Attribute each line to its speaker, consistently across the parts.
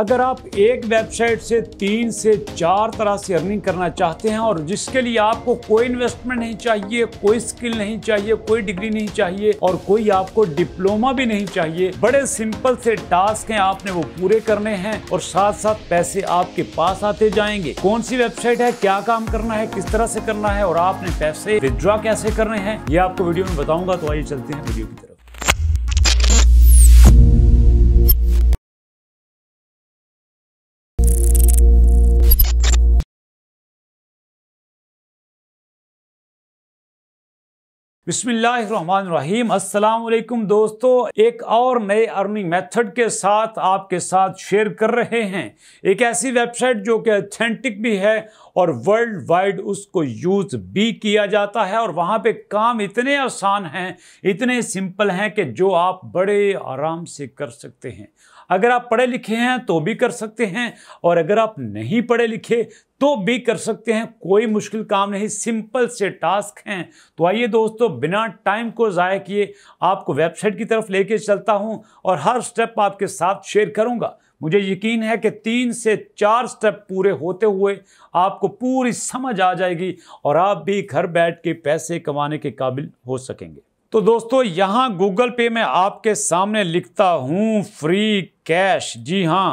Speaker 1: अगर आप एक वेबसाइट से तीन से चार तरह से अर्निंग करना चाहते हैं और जिसके लिए आपको कोई इन्वेस्टमेंट नहीं चाहिए कोई स्किल नहीं चाहिए कोई डिग्री नहीं चाहिए और कोई आपको डिप्लोमा भी नहीं चाहिए बड़े सिंपल से टास्क हैं आपने वो पूरे करने हैं और साथ साथ पैसे आपके पास आते जाएंगे कौन सी वेबसाइट है क्या काम करना है किस तरह से करना है और आपने पैसे विदड्रॉ कैसे करने हैं ये आपको वीडियो में बताऊंगा तो आइए चलते हैं वीडियो की तरफ बिस्मिल्लाम अस्सलाम दोस्तों एक और नए अर्निंग मेथड के साथ आपके साथ शेयर कर रहे हैं एक ऐसी वेबसाइट जो कि अथेंटिक भी है और वर्ल्ड वाइड उसको यूज़ भी किया जाता है और वहाँ पे काम इतने आसान हैं इतने सिंपल हैं कि जो आप बड़े आराम से कर सकते हैं अगर आप पढ़े लिखे हैं तो भी कर सकते हैं और अगर आप नहीं पढ़े लिखे तो भी कर सकते हैं कोई मुश्किल काम नहीं सिंपल से टास्क हैं तो आइए दोस्तों बिना टाइम को ज़ाय किए आपको वेबसाइट की तरफ लेके चलता हूं और हर स्टेप आपके साथ शेयर करूंगा मुझे यकीन है कि तीन से चार स्टेप पूरे होते हुए आपको पूरी समझ आ जाएगी और आप भी घर बैठ के पैसे कमाने के काबिल हो सकेंगे तो दोस्तों यहाँ गूगल पे में आपके सामने लिखता हूँ फ्री कैश जी हाँ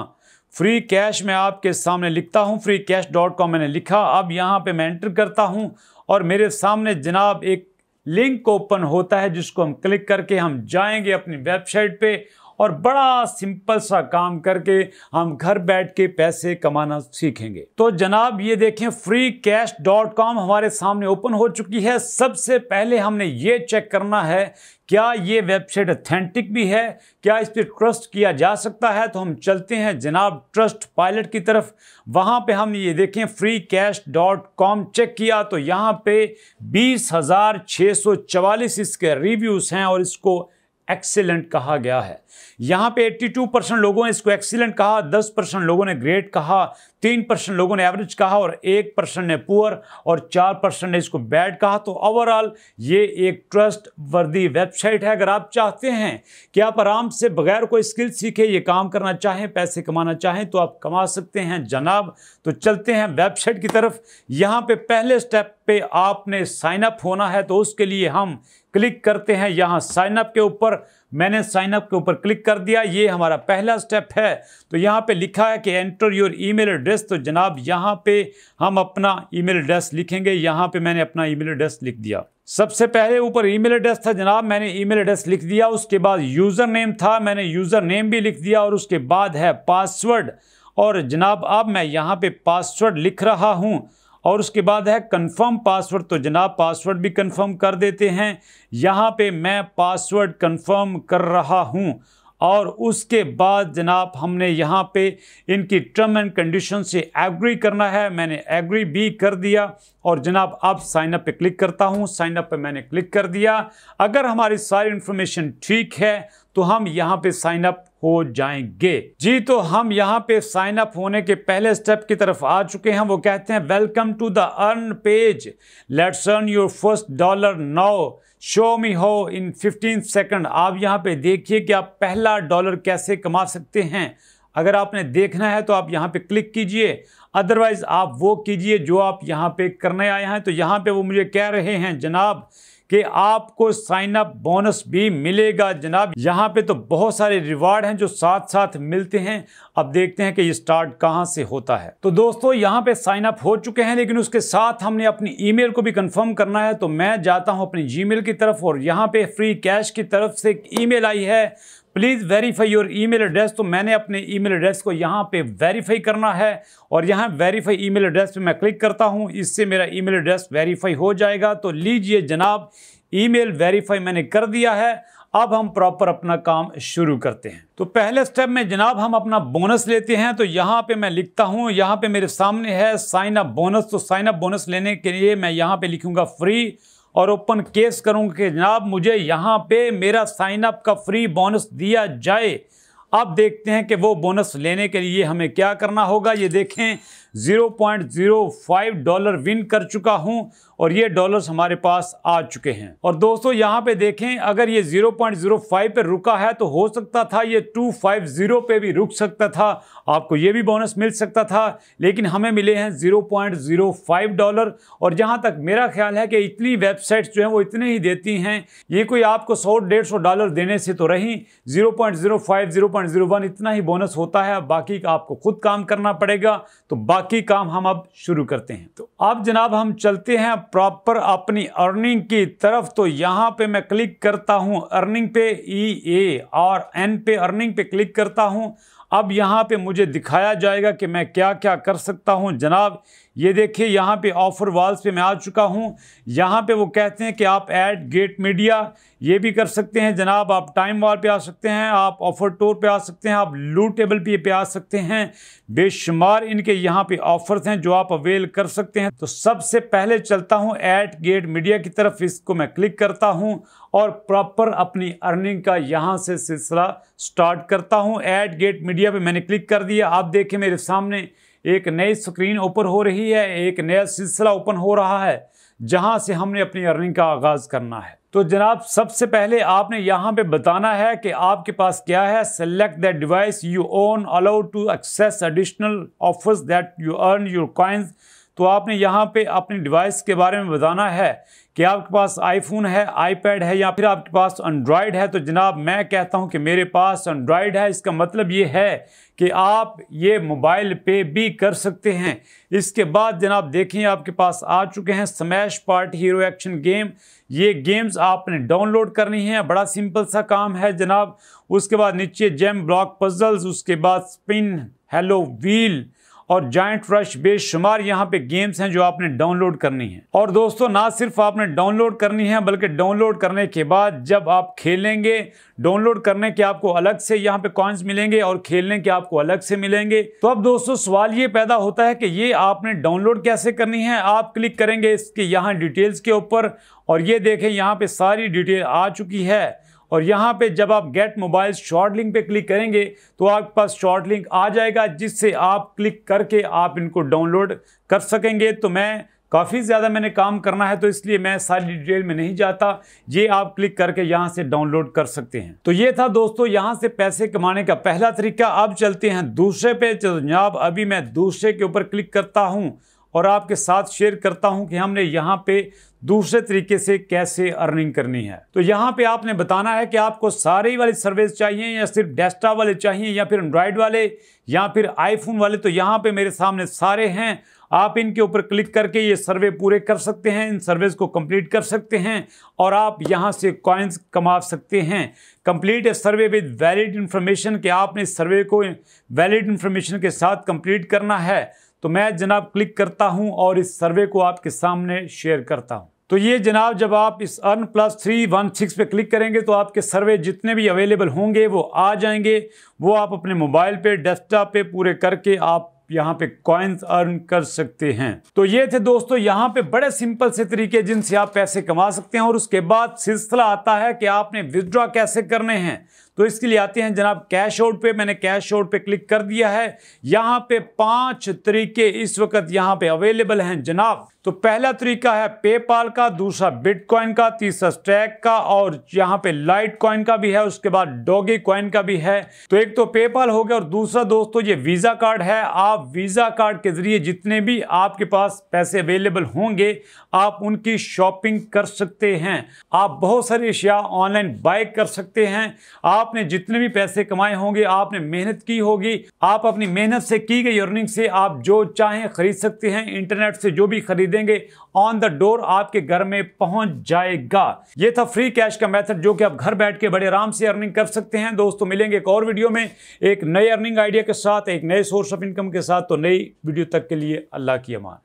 Speaker 1: फ्री कैश मैं आपके सामने लिखता हूँ फ्री कैश डॉट कॉम मैंने लिखा अब यहाँ पे मैं एंटर करता हूँ और मेरे सामने जनाब एक लिंक ओपन होता है जिसको हम क्लिक करके हम जाएंगे अपनी वेबसाइट पे और बड़ा सिंपल सा काम करके हम घर बैठ के पैसे कमाना सीखेंगे तो जनाब ये देखें फ्री कैश डॉट कॉम हमारे सामने ओपन हो चुकी है सबसे पहले हमने ये चेक करना है क्या ये वेबसाइट अथेंटिक भी है क्या इस पर ट्रस्ट किया जा सकता है तो हम चलते हैं जनाब ट्रस्ट पायलट की तरफ वहाँ पे हम ये देखें free cash dot com check किया तो यहाँ पे बीस हज़ार छः सौ चवालीस इसके रिव्यूज़ हैं और इसको एक्सीलेंट कहा गया है यहाँ पे 82 परसेंट लोगों ने इसको एक्सीलेंट कहा 10 परसेंट लोगों ने ग्रेट कहा 3 परसेंट लोगों ने एवरेज कहा और 1 परसेंट ने पुअर और 4 परसेंट ने इसको बैड कहा तो ओवरऑल ये एक ट्रस्ट वर्दी वेबसाइट है अगर आप चाहते हैं कि आप आराम से बगैर कोई स्किल सीखे ये काम करना चाहें पैसे कमाना चाहें तो आप कमा सकते हैं जनाब तो चलते हैं वेबसाइट की तरफ यहाँ पर पहले स्टेप पे आपने साइन अप होना है तो उसके लिए हम क्लिक करते हैं यहाँ साइन अप के ऊपर मैंने साइन अप के ऊपर क्लिक कर दिया ये हमारा पहला स्टेप है तो यहाँ पे लिखा है कि एंटर योर ईमेल एड्रेस तो जनाब यहाँ पे हम अपना ईमेल एड्रेस लिखेंगे यहाँ पे मैंने अपना ईमेल एड्रेस लिख दिया सबसे पहले ऊपर ईमेल एड्रेस था जनाब मैंने ईमेल एड्रेस लिख दिया उसके बाद यूज़र नेम था मैंने यूज़र नेम भी लिख दिया और उसके बाद है पासवर्ड और जनाब अब मैं यहाँ पे पासवर्ड लिख रहा हूँ और उसके बाद है कंफर्म पासवर्ड तो जनाब पासवर्ड भी कंफर्म कर देते हैं यहाँ पे मैं पासवर्ड कंफर्म कर रहा हूँ और उसके बाद जनाब हमने यहाँ पे इनकी टर्म एंड कंडीशन से एग्री करना है मैंने एग्री भी कर दिया और जनाब अब साइन अप पे क्लिक करता हूँ साइन अप पे मैंने क्लिक कर दिया अगर हमारी सारी इन्फॉर्मेशन ठीक है तो हम यहाँ पे साइन अप हो जाएंगे जी तो हम यहाँ पे साइन अप होने के पहले स्टेप की तरफ आ चुके हैं वो कहते हैं welcome to the earn page let's earn your first dollar now show me how in 15 second आप यहाँ पे देखिए कि आप पहला डॉलर कैसे कमा सकते हैं अगर आपने देखना है तो आप यहाँ पे क्लिक कीजिए अदरवाइज़ आप वो कीजिए जो आप यहाँ पे करने आए हैं तो यहाँ पे वो मुझे कह रहे हैं जनाब कि आपको साइन अप बोनस भी मिलेगा जनाब यहाँ पे तो बहुत सारे रिवार्ड हैं जो साथ साथ मिलते हैं अब देखते हैं कि ये स्टार्ट कहाँ से होता है तो दोस्तों यहाँ पे साइन अप हो चुके हैं लेकिन उसके साथ हमने अपनी ईमेल को भी कंफर्म करना है तो मैं जाता हूँ अपनी जीमेल की तरफ और यहाँ पे फ्री कैश की तरफ से एक ई आई है please verify your email address तो मैंने अपने ईमेल एड्रेस को यहाँ पे वेरीफाई करना है और यहाँ वेरीफाई ईमेल एड्रेस पे मैं क्लिक करता हूँ इससे मेरा ईमेल एड्रेस वेरीफाई हो जाएगा तो लीजिए जनाब ईमेल वेरीफाई मैंने कर दिया है अब हम प्रॉपर अपना काम शुरू करते हैं तो पहले स्टेप में जनाब हम अपना बोनस लेते हैं तो यहाँ पे मैं लिखता हूँ यहाँ पे मेरे सामने है साइन अप बोनस तो साइन अप बोनस लेने के लिए मैं यहाँ पे लिखूँगा फ्री और ओपन केस करूंगा कि जनाब मुझे यहाँ पे मेरा साइन अप का फ्री बोनस दिया जाए अब देखते हैं कि वो बोनस लेने के लिए हमें क्या करना होगा ये देखें 0.05 डॉलर विन कर चुका हूं और ये डॉलर्स हमारे पास आ चुके हैं और दोस्तों यहां पे देखें अगर ये 0.05 पे रुका है तो हो सकता था ये 250 पे भी रुक सकता था आपको ये भी बोनस मिल सकता था लेकिन हमें मिले हैं 0.05 डॉलर और जहां तक मेरा ख्याल है कि इतनी वेबसाइट्स जो हैं वो इतने ही देती हैं ये कोई आपको सौ डेढ़ सौ डॉलर देने से तो रही zero point zero five zero point zero one इतना ही बोनस होता है बाकी आपको खुद काम करना पड़ेगा तो बाकी काम हम अब शुरू करते हैं तो अब जनाब हम चलते हैं प्रॉपर अपनी अर्निंग की तरफ तो यहाँ पे मैं क्लिक करता हूँ अर्निंग पे ई ए और एन पे अर्निंग पे क्लिक करता हूँ अब यहाँ पे मुझे दिखाया जाएगा कि मैं क्या क्या कर सकता हूँ जनाब ये देखिए यहाँ पे ऑफर वॉल्स पे मैं आ चुका हूँ यहाँ पे वो कहते हैं कि आप एड गेट मीडिया ये भी कर सकते हैं जनाब आप टाइम वॉल पे आ सकते हैं आप ऑफ़र टूर पे आ सकते हैं आप लू टेबल पे पे आ सकते हैं बेशुमार इनके यहाँ पे ऑफ़र्स हैं जो आप अवेल कर सकते हैं तो सबसे पहले चलता हूँ एट गेट मीडिया की तरफ इसको मैं क्लिक करता हूँ और प्रॉपर अपनी अर्निंग का यहाँ से सिलसिला स्टार्ट करता हूँ एट गेट मीडिया पर मैंने क्लिक कर दिया आप देखें मेरे सामने एक नई स्क्रीन ओपन हो रही है एक नया सिलसिला ओपन हो रहा है जहां से हमने अपनी अर्निंग का आगाज़ करना है तो जनाब सबसे पहले आपने यहाँ पे बताना है कि आपके पास क्या है select that device you own allow to access additional offers that you earn your coins तो आपने यहाँ पे अपनी डिवाइस के बारे में बताना है कि आपके पास आईफोन है आईपैड है या फिर आपके पास एंड्रॉयड है तो जनाब मैं कहता हूं कि मेरे पास एंड्रॉयड है इसका मतलब ये है कि आप ये मोबाइल पे भी कर सकते हैं इसके बाद जनाब देखें आपके पास आ चुके हैं smash part hero action game ये गेम्स आपने डाउनलोड करनी है बड़ा सिंपल सा काम है जनाब उसके बाद नीचे जेम ब्लॉक पजल्स उसके बाद स्पिन हेलो व्हील और जॉइंट रश बेशुमार यहाँ पे गेम्स हैं जो आपने डाउनलोड करनी है और दोस्तों ना सिर्फ आपने डाउनलोड करनी है बल्कि डाउनलोड करने के बाद जब आप खेलेंगे डाउनलोड करने के आपको अलग से यहाँ पे कॉइन्स मिलेंगे और खेलने के आपको अलग से मिलेंगे तो अब दोस्तों सवाल ये पैदा होता है कि ये आपने डाउनलोड कैसे करनी है आप क्लिक करेंगे इसके यहाँ डिटेल्स के ऊपर और ये देखें यहाँ पे सारी डिटेल आ चुकी है और यहाँ पे जब आप गेट मोबाइल शॉर्ट लिंक पे क्लिक करेंगे तो आपके पास शॉर्ट लिंक आ जाएगा जिससे आप क्लिक करके आप इनको डाउनलोड कर सकेंगे तो मैं काफ़ी ज़्यादा मैंने काम करना है तो इसलिए मैं सारी डिटेल में नहीं जाता ये आप क्लिक करके यहाँ से डाउनलोड कर सकते हैं तो ये था दोस्तों यहाँ से पैसे कमाने का पहला तरीका अब चलते हैं दूसरे पे तो जनाब अभी मैं दूसरे के ऊपर क्लिक करता हूँ और आपके साथ शेयर करता हूं कि हमने यहाँ पे दूसरे तरीके से कैसे अर्निंग करनी है तो यहाँ पे आपने बताना है कि आपको सारे वाली सर्विस चाहिए या सिर्फ डेस्कटॉप वाले चाहिए या फिर एंड्रॉयड वाले या फिर आईफोन वाले तो यहाँ पे मेरे सामने सारे हैं आप इनके ऊपर क्लिक करके ये सर्वे पूरे कर सकते हैं इन सर्विस को कंप्लीट कर सकते हैं और आप यहाँ से कॉइन्स कमा सकते हैं complete a survey with valid information कि आपने सर्वे को वैलिड इन्फॉर्मेशन के साथ कंप्लीट करना है तो मैं जनाब क्लिक करता हूँ और इस सर्वे को आपके सामने शेयर करता हूं तो ये जनाब जब आप इस earn plus three one six पर क्लिक करेंगे तो आपके सर्वे जितने भी अवेलेबल होंगे वो आ जाएंगे वो आप अपने मोबाइल पे डेस्कटॉप पे पूरे करके आप यहाँ पे कॉइन्स अर्न कर सकते हैं तो ये थे दोस्तों यहाँ पे बड़े सिंपल से तरीके जिनसे आप पैसे कमा सकते हैं और उसके बाद सिलसिला आता है कि आपने विदड्रॉ कैसे करने हैं तो इसके लिए आते हैं जनाब कैश आउट पे मैंने कैश आउट पे क्लिक कर दिया है यहाँ पे पांच तरीके इस वक्त यहाँ पे अवेलेबल हैं जनाब तो पहला तरीका है पेपाल का दूसरा बिटकॉइन का तीसरा स्टैक का और यहाँ पे लाइट कॉइन का भी है उसके बाद डॉगी कॉइन का भी है तो एक तो पेपाल हो गया और दूसरा दोस्तों ये वीज़ा कार्ड है आप वीज़ा कार्ड के ज़रिए जितने भी आपके पास पैसे अवेलेबल होंगे आप उनकी शॉपिंग कर सकते हैं आप बहुत सारी अशिया ऑनलाइन बाय कर सकते हैं आप आपने जितने भी पैसे कमाए होंगे आपने मेहनत की होगी आप अपनी मेहनत से की गई अर्निंग से आप जो चाहें खरीद सकते हैं इंटरनेट से जो भी खरीदेंगे ऑन द डोर आपके घर में पहुंच जाएगा ये था फ्री कैश का मेथड जो कि आप घर बैठ के बड़े आराम से अर्निंग कर सकते हैं दोस्तों मिलेंगे एक और वीडियो में एक नए अर्निंग आइडिया के साथ एक नए सोर्स ऑफ इनकम के साथ तो नई वीडियो तक के लिए अल्लाह की अमान